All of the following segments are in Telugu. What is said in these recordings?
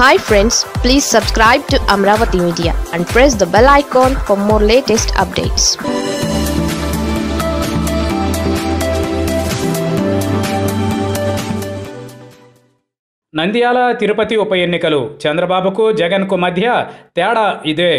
hi friends please subscribe to Amaravati media and press the bell icon for more latest updates Nandyal Tirupati ఉప ఎన్నికలు చంద్రబాబుకు జగన్కు మధ్య తేడా ఇదే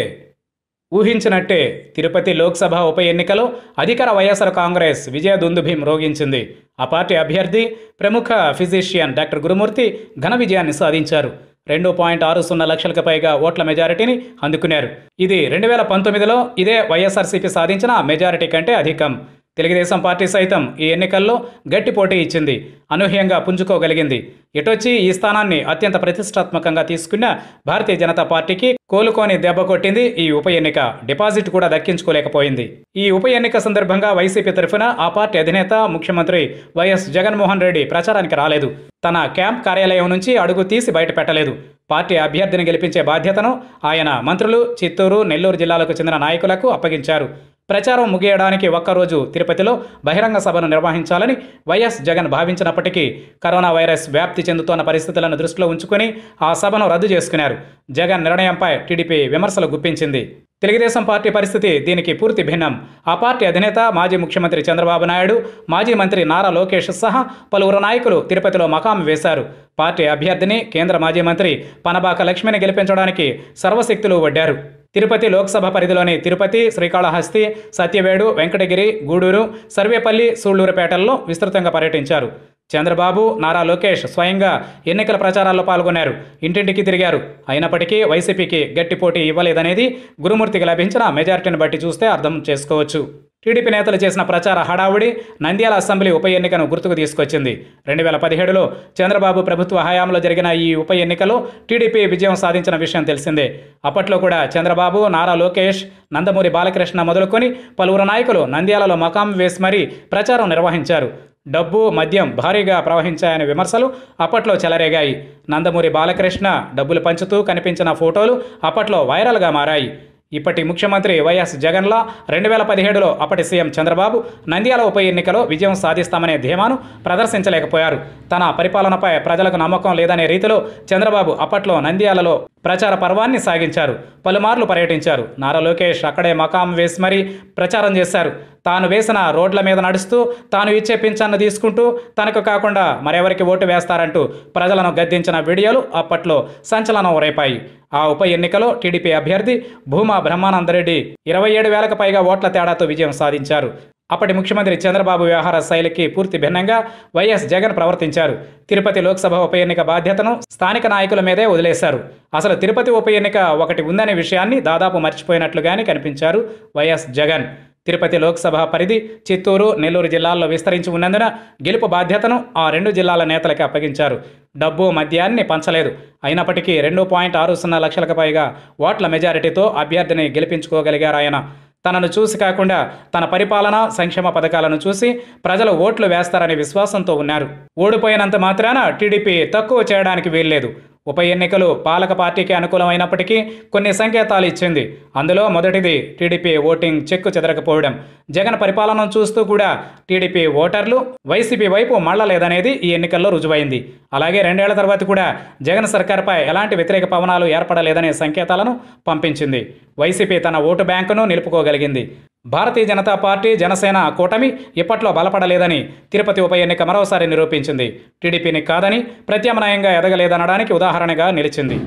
ఊహించినట్టే తిరుపతి లోక్సభ ఉప ఎన్నికలో అధికార వైఎస్ఆర్ కాంగ్రెస్ విజయ దుందుభి మ్రోగించింది ఆ పార్టీ అభ్యర్థి ప్రముఖ ఫిజిషియన్ డాక్టర్ గురుమూర్తి ఘన విజయాన్ని సాధించారు రెండు పాయింట్ ఆరు సున్నా లక్షలకు పైగా ఓట్ల మెజారిటీని అందుకున్నారు ఇది రెండు వేల పంతొమ్మిదిలో ఇదే వైఎస్ఆర్సీపీ సాధించిన మెజారిటీ కంటే అధికం తెలుగుదేశం పార్టీ సైతం ఈ ఎన్నికల్లో గట్టి పోటీ ఇచ్చింది అనూహ్యంగా పుంజుకోగలిగింది ఎటొచ్చి ఈ స్థానాన్ని అత్యంత ప్రతిష్టాత్మకంగా తీసుకున్న భారతీయ జనతా పార్టీకి కోలుకోని దెబ్బ కొట్టింది ఈ ఉప ఎన్నిక డిపాజిట్ కూడా దక్కించుకోలేకపోయింది ఈ ఉప ఎన్నిక సందర్భంగా వైసీపీ తరఫున ఆ పార్టీ అధినేత ముఖ్యమంత్రి వైఎస్ జగన్మోహన్ రెడ్డి ప్రచారానికి రాలేదు తన క్యాంప్ కార్యాలయం నుంచి అడుగు తీసి బయట పెట్టలేదు పార్టీ అభ్యర్థిని గెలిపించే బాధ్యతను ఆయన మంత్రులు చిత్తూరు నెల్లూరు జిల్లాలకు చెందిన నాయకులకు అప్పగించారు ప్రచారం ముగియడానికి ఒక్కరోజు తిరుపతిలో బహిరంగ సభను నిర్వహించాలని వైఎస్ జగన్ భావించినప్పటికీ కరోనా వైరస్ వ్యాప్తి చెందుతున్న పరిస్థితులను దృష్టిలో ఉంచుకుని ఆ సభను రద్దు చేసుకున్నారు జగన్ నిర్ణయంపై టీడీపీ విమర్శలు గుప్పించింది తెలుగుదేశం పార్టీ పరిస్థితి దీనికి పూర్తి భిన్నం ఆ పార్టీ అధినేత మాజీ ముఖ్యమంత్రి చంద్రబాబు నాయుడు మాజీ మంత్రి నారా లోకేష్ సహా పలువురు నాయకులు తిరుపతిలో మకాం వేశారు పార్టీ అభ్యర్థిని కేంద్ర మాజీ మంత్రి పనబాక లక్ష్మిని గెలిపించడానికి సర్వశక్తులు వడ్డారు తిరుపతి లోక్సభ పరిధిలోని తిరుపతి శ్రీకాళహస్తి సత్యవేడు వెంకటగిరి గూడూరు సర్వేపల్లి సూళ్లూరుపేటల్లో విస్తృతంగా పర్యటించారు చంద్రబాబు నారా లోకేష్ స్వయంగా ఎన్నికల ప్రచారాల్లో పాల్గొన్నారు ఇంటింటికి తిరిగారు అయినప్పటికీ వైసీపీకి గట్టి పోటీ ఇవ్వలేదనేది గురుమూర్తికి లభించిన మెజారిటీని బట్టి చూస్తే అర్థం చేసుకోవచ్చు టీడీపీ నేతలు చేసిన ప్రచార హడావుడి నంద్యాల అసెంబ్లీ ఉప ఎన్నికను గుర్తుకు తీసుకొచ్చింది రెండు వేల పదిహేడులో చంద్రబాబు ప్రభుత్వ హయాంలో జరిగిన ఈ ఉప ఎన్నికలో టీడీపీ విజయం సాధించిన విషయం తెలిసిందే అప్పట్లో కూడా చంద్రబాబు నారా లోకేష్ నందమూరి బాలకృష్ణ మొదలుకొని పలువురు నాయకులు నంద్యాలలో మకాం వేసి మరీ ప్రచారం నిర్వహించారు డబ్బు మద్యం భారీగా ప్రవహించాయనే విమర్శలు అప్పట్లో చెలరేగాయి నందమూరి బాలకృష్ణ డబ్బులు పంచుతూ కనిపించిన ఫోటోలు అప్పట్లో వైరల్గా మారాయి ఇప్పటి ముఖ్యమంత్రి వైఎస్ జగన్లా రెండు వేల పదిహేడులో అప్పటి సీఎం చంద్రబాబు నంద్యాల ఉప ఎన్నికలో విజయం సాధిస్తామనే ధీమాను ప్రదర్శించలేకపోయారు తన పరిపాలనపై ప్రజలకు నమ్మకం లేదనే రీతిలో చంద్రబాబు అప్పట్లో నంద్యాలలో ప్రచార పర్వాన్ని సాగించారు పలుమార్లు పర్యటించారు నారా లోకేష్ అక్కడే మకాం వేసి మరీ ప్రచారం చేశారు తాను వేసిన రోడ్ల మీద నడుస్తూ తాను ఇచ్చే పింఛన్ను తీసుకుంటూ తనకు కాకుండా మరెవరికి ఓటు వేస్తారంటూ ప్రజలను గద్దించిన వీడియోలు అప్పట్లో సంచలనం రేపాయి ఆ ఉప ఎన్నికలో టీడీపీ అభ్యర్థి భూమా బ్రహ్మానందరెడ్డి ఇరవై ఏడు వేలకు పైగా ఓట్ల తేడాతో విజయం సాధించారు అప్పటి ముఖ్యమంత్రి చంద్రబాబు వ్యవహార శైలికి పూర్తి భిన్నంగా వైఎస్ జగన్ ప్రవర్తించారు తిరుపతి లోక్సభ ఉప ఎన్నిక బాధ్యతను స్థానిక నాయకుల మీదే వదిలేశారు అసలు తిరుపతి ఉప ఎన్నిక ఒకటి ఉందనే విషయాన్ని దాదాపు మర్చిపోయినట్లుగానే కనిపించారు వైఎస్ జగన్ తిరుపతి లోక్సభ పరిధి చిత్తూరు నెల్లూరు జిల్లాల్లో విస్తరించి ఉన్నందున గెలుపు బాధ్యతను ఆ రెండు జిల్లాల నేతలకి అప్పగించారు డబ్బు మద్యాన్ని పంచలేదు అయినప్పటికీ రెండు పాయింట్ ఆరు సున్నా లక్షలకు పైగా ఓట్ల మెజారిటీతో అభ్యర్థిని గెలిపించుకోగలిగారాయన తనను చూసి కాకుండా తన పరిపాలన సంక్షేమ పథకాలను చూసి ప్రజలు ఓట్లు వేస్తారనే విశ్వాసంతో ఉన్నారు ఓడిపోయినంత మాత్రాన టీడీపీ తక్కువ చేయడానికి వీల్లేదు ఉప ఎన్నికలు పాలక పార్టీకి అనుకూలమైనప్పటికీ కొన్ని సంకేతాలు ఇచ్చింది అందులో మొదటిది టీడీపీ ఓటింగ్ చెక్కు చెదరకపోవడం జగన్ పరిపాలనను చూస్తూ కూడా టీడీపీ ఓటర్లు వైసీపీ వైపు మళ్లలేదనేది ఈ ఎన్నికల్లో రుజువైంది అలాగే రెండేళ్ల తర్వాత కూడా జగన్ సర్కార్పై ఎలాంటి వ్యతిరేక పవనాలు ఏర్పడలేదనే సంకేతాలను పంపించింది వైసీపీ తన ఓటు బ్యాంకును నిలుపుకోగలిగింది భారతీయ జనతా పార్టీ జనసేన కూటమి ఇప్పట్లో బలపడలేదని తిరుపతి ఉప ఎన్నిక మరోసారి నిరూపించింది టీడీపీని కాదని ప్రత్యామ్నాయంగా ఎదగలేదనడానికి ఉదాహరణగా నిలిచింది